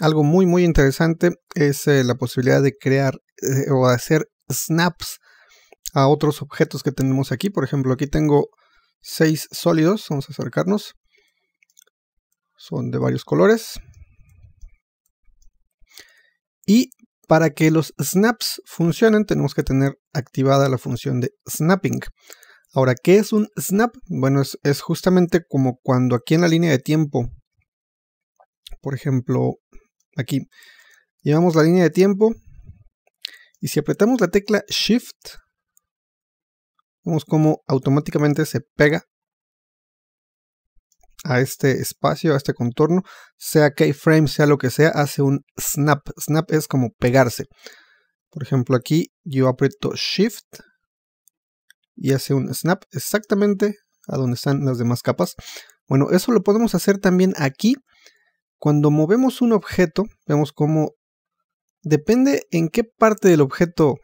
Algo muy, muy interesante es eh, la posibilidad de crear eh, o hacer snaps a otros objetos que tenemos aquí. Por ejemplo, aquí tengo seis sólidos. Vamos a acercarnos. Son de varios colores. Y para que los snaps funcionen, tenemos que tener activada la función de snapping. Ahora, ¿qué es un snap? Bueno, es justamente como cuando aquí en la línea de tiempo, por ejemplo, Aquí. Llevamos la línea de tiempo. Y si apretamos la tecla Shift, vemos como automáticamente se pega a este espacio, a este contorno, sea keyframe, sea lo que sea, hace un snap. Snap es como pegarse. Por ejemplo, aquí yo aprieto Shift y hace un snap exactamente a donde están las demás capas. Bueno, eso lo podemos hacer también aquí. Cuando movemos un objeto, vemos cómo depende en qué parte del objeto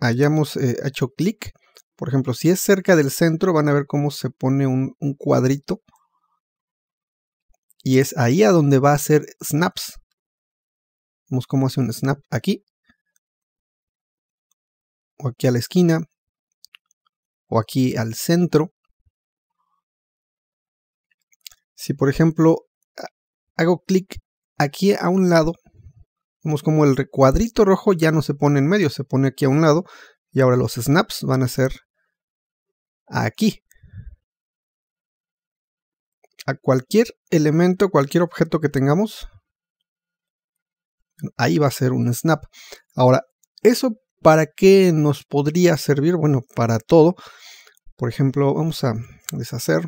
hayamos eh, hecho clic. Por ejemplo, si es cerca del centro, van a ver cómo se pone un, un cuadrito. Y es ahí a donde va a hacer snaps. Vemos cómo hace un snap aquí. O aquí a la esquina. O aquí al centro. Si por ejemplo hago clic aquí a un lado, vemos como el recuadrito rojo ya no se pone en medio, se pone aquí a un lado y ahora los snaps van a ser aquí. A cualquier elemento, cualquier objeto que tengamos, ahí va a ser un snap. Ahora, ¿eso para qué nos podría servir? Bueno, para todo. Por ejemplo, vamos a deshacer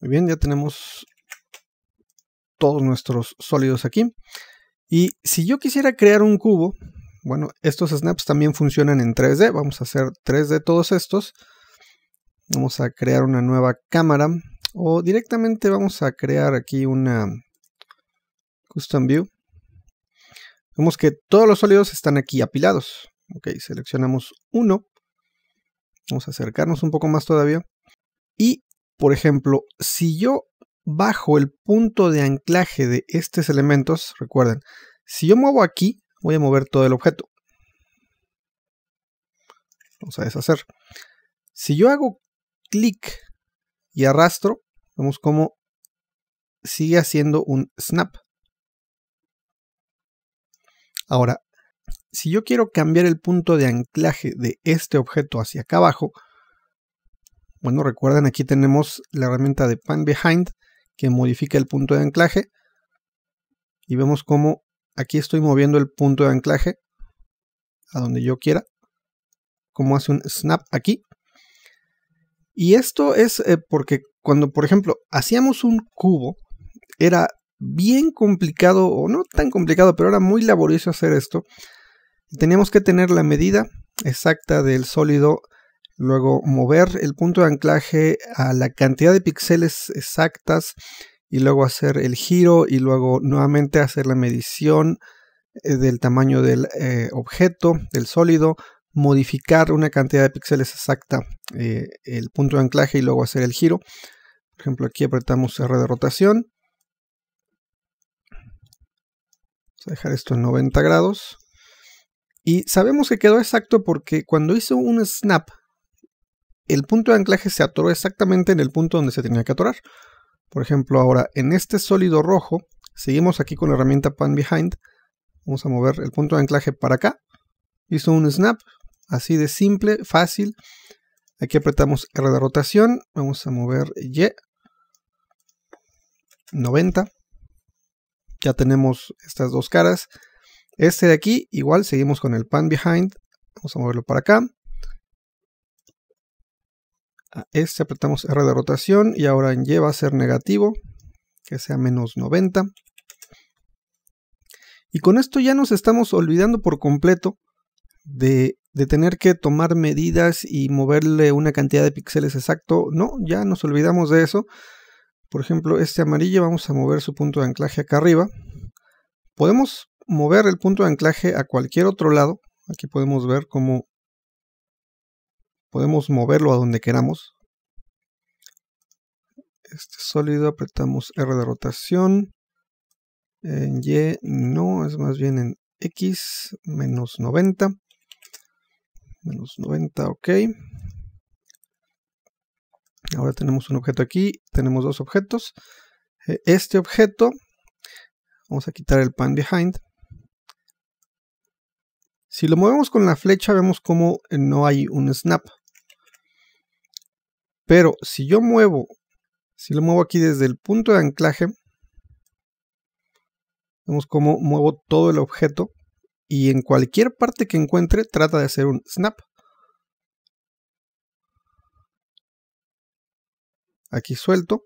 Muy bien, ya tenemos todos nuestros sólidos aquí. Y si yo quisiera crear un cubo, bueno, estos snaps también funcionan en 3D. Vamos a hacer 3D todos estos. Vamos a crear una nueva cámara o directamente vamos a crear aquí una custom view. Vemos que todos los sólidos están aquí apilados. Ok, seleccionamos uno. Vamos a acercarnos un poco más todavía. Y por ejemplo, si yo bajo el punto de anclaje de estos elementos, recuerden, si yo muevo aquí, voy a mover todo el objeto. Vamos a deshacer. Si yo hago clic y arrastro, vemos cómo sigue haciendo un snap. Ahora, si yo quiero cambiar el punto de anclaje de este objeto hacia acá abajo, bueno, recuerden, aquí tenemos la herramienta de pan behind que modifica el punto de anclaje. Y vemos cómo aquí estoy moviendo el punto de anclaje a donde yo quiera. Como hace un snap aquí. Y esto es eh, porque cuando, por ejemplo, hacíamos un cubo, era bien complicado, o no tan complicado, pero era muy laborioso hacer esto. Teníamos que tener la medida exacta del sólido luego mover el punto de anclaje a la cantidad de píxeles exactas y luego hacer el giro y luego nuevamente hacer la medición eh, del tamaño del eh, objeto, del sólido, modificar una cantidad de píxeles exacta eh, el punto de anclaje y luego hacer el giro. Por ejemplo, aquí apretamos R de rotación. Vamos a dejar esto en 90 grados. Y sabemos que quedó exacto porque cuando hice un snap el punto de anclaje se atoró exactamente en el punto donde se tenía que atorar. Por ejemplo, ahora en este sólido rojo, seguimos aquí con la herramienta Pan Behind. Vamos a mover el punto de anclaje para acá. Hizo un snap, así de simple, fácil. Aquí apretamos R de rotación, vamos a mover Y, 90. Ya tenemos estas dos caras. Este de aquí, igual seguimos con el pan behind, vamos a moverlo para acá a ah, este apretamos R de rotación y ahora en Y va a ser negativo, que sea menos 90. Y con esto ya nos estamos olvidando por completo de, tener que tomar medidas y moverle una cantidad de píxeles exacto. No, ya nos olvidamos de eso. Por ejemplo, este amarillo vamos a mover su punto de anclaje acá arriba. Podemos mover el punto de anclaje a cualquier otro lado. Aquí podemos ver cómo podemos moverlo a donde queramos. Este sólido apretamos R de rotación. En Y no, es más bien en X, menos 90. Menos 90, ok. Ahora tenemos un objeto aquí, tenemos dos objetos. E, este objeto, vamos a quitar el pan behind. Si lo movemos con la flecha vemos como no hay un snap. Pero si yo muevo, si lo muevo aquí desde el punto de anclaje, vemos cómo muevo todo el objeto y en cualquier parte que encuentre trata de hacer un snap. Aquí suelto.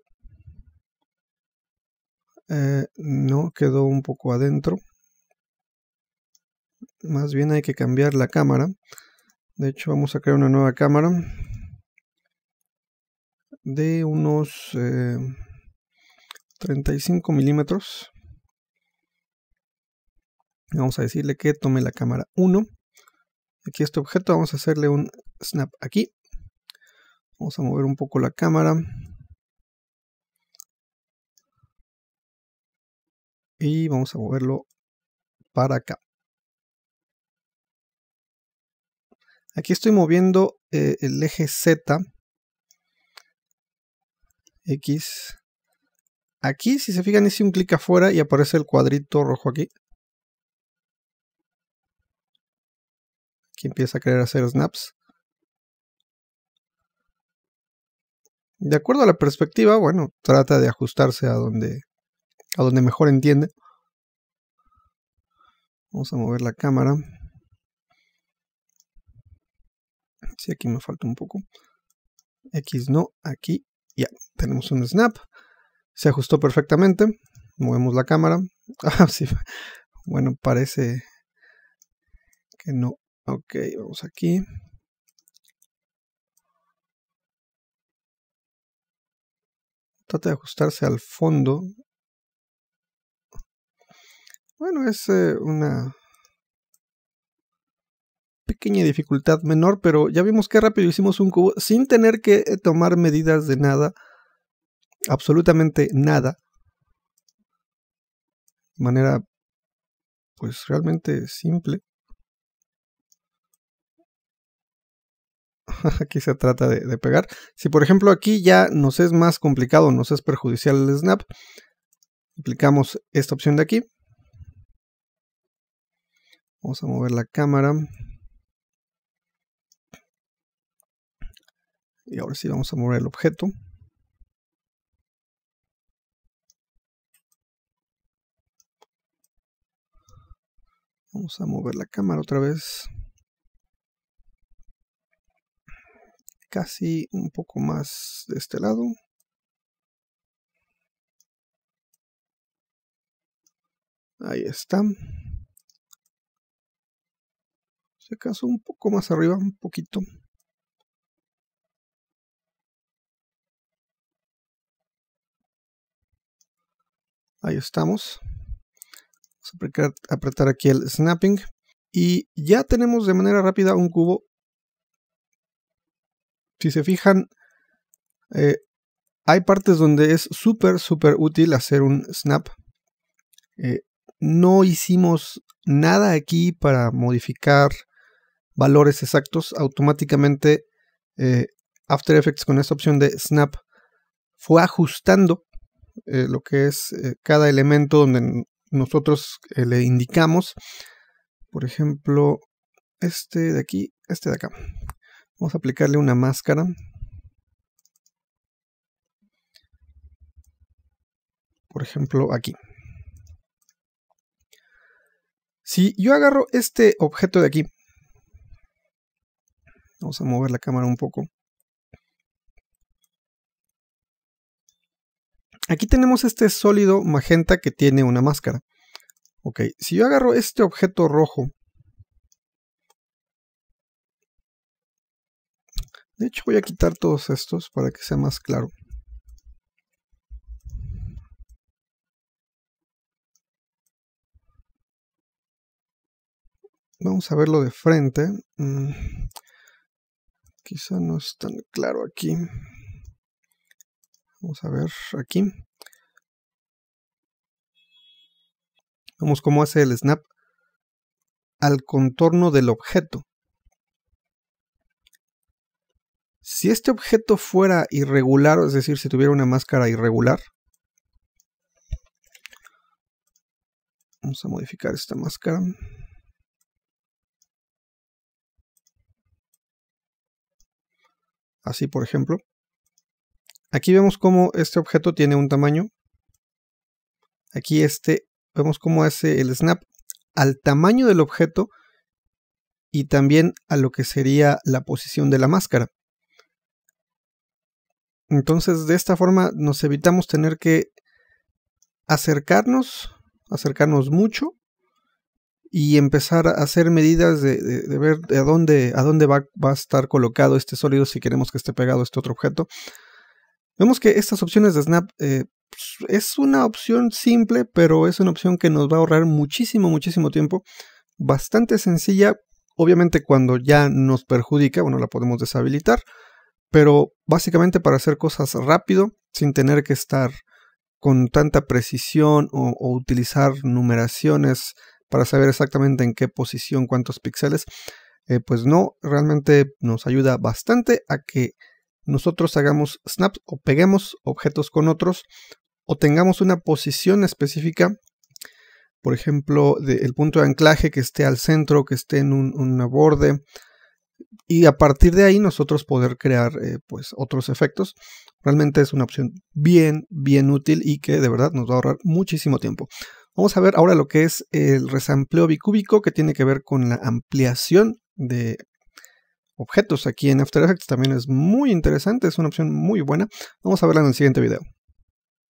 Eh, no, quedó un poco adentro. Más bien hay que cambiar la cámara. De hecho vamos a crear una nueva cámara de unos 35 eh, milímetros. Vamos a decirle que tome la cámara 1. Aquí este objeto vamos a hacerle un snap aquí. Vamos a mover un poco la cámara. Y vamos a moverlo para acá. Aquí estoy moviendo eh, el eje Z X. Aquí, si se fijan, hice un clic afuera y aparece el cuadrito rojo aquí. Aquí empieza a querer hacer snaps. De acuerdo a la perspectiva, bueno, trata de ajustarse a donde, a donde mejor entiende. Vamos a mover la cámara. Si aquí me falta un poco. X no, aquí ya, tenemos un snap. Se ajustó perfectamente. Movemos la cámara. Ah, sí. Bueno, parece que no. Ok, vamos aquí. Trata de ajustarse al fondo. Bueno, es eh, una pequeña dificultad menor, pero ya vimos que rápido hicimos un cubo sin tener que eh, tomar medidas de nada, absolutamente nada. De manera, pues realmente simple. aquí se trata de, de, pegar. Si por ejemplo aquí ya nos es más complicado, nos es perjudicial el snap, aplicamos esta opción de aquí. Vamos a mover la cámara Y ahora sí vamos a mover el objeto. Vamos a mover la cámara otra vez. Casi un poco más de este lado. Ahí está. Si acaso un poco más arriba, un poquito. Ahí estamos. Vamos a apretar, aquí el snapping. Y ya tenemos de manera rápida un cubo. Si se fijan, eh, hay partes donde es súper, súper útil hacer un snap. Eh, no hicimos nada aquí para modificar valores exactos. Automáticamente eh, After Effects con esta opción de snap fue ajustando eh, lo que es eh, cada elemento donde nosotros eh, le indicamos. Por ejemplo, este de aquí, este de acá. Vamos a aplicarle una máscara. Por ejemplo, aquí. Si yo agarro este objeto de aquí, vamos a mover la cámara un poco. Aquí tenemos este sólido magenta que tiene una máscara. Ok, si yo agarro este objeto rojo. De hecho voy a quitar todos estos para que sea más claro. Vamos a verlo de frente. Mm, quizá no es tan claro aquí. Vamos a ver aquí. Vemos cómo hace el snap al contorno del objeto. Si este objeto fuera irregular, es decir, si tuviera una máscara irregular, vamos a modificar esta máscara. Así, por ejemplo. Aquí vemos cómo este objeto tiene un tamaño. Aquí este, vemos cómo hace el snap al tamaño del objeto y también a lo que sería la posición de la máscara. Entonces de esta forma nos evitamos tener que acercarnos, acercarnos mucho y empezar a hacer medidas de, ver a dónde, a dónde va, a estar colocado este sólido si queremos que esté pegado este otro objeto Vemos que estas opciones de Snap eh, pues, es una opción simple, pero es una opción que nos va a ahorrar muchísimo, muchísimo tiempo. Bastante sencilla. Obviamente cuando ya nos perjudica, bueno, la podemos deshabilitar. Pero básicamente para hacer cosas rápido, sin tener que estar con tanta precisión o, utilizar numeraciones para saber exactamente en qué posición, cuántos píxeles, eh, pues no, realmente nos ayuda bastante a que nosotros hagamos snaps o peguemos objetos con otros o tengamos una posición específica, por ejemplo, del punto de anclaje que esté al centro, que esté en un, borde, y a partir de ahí nosotros poder crear eh, pues otros efectos. Realmente es una opción bien, bien útil y que de verdad nos va a ahorrar muchísimo tiempo. Vamos a ver ahora lo que es el resampleo bicúbico que tiene que ver con la ampliación de objetos aquí en After Effects también es muy interesante, es una opción muy buena. Vamos a verla en el siguiente video.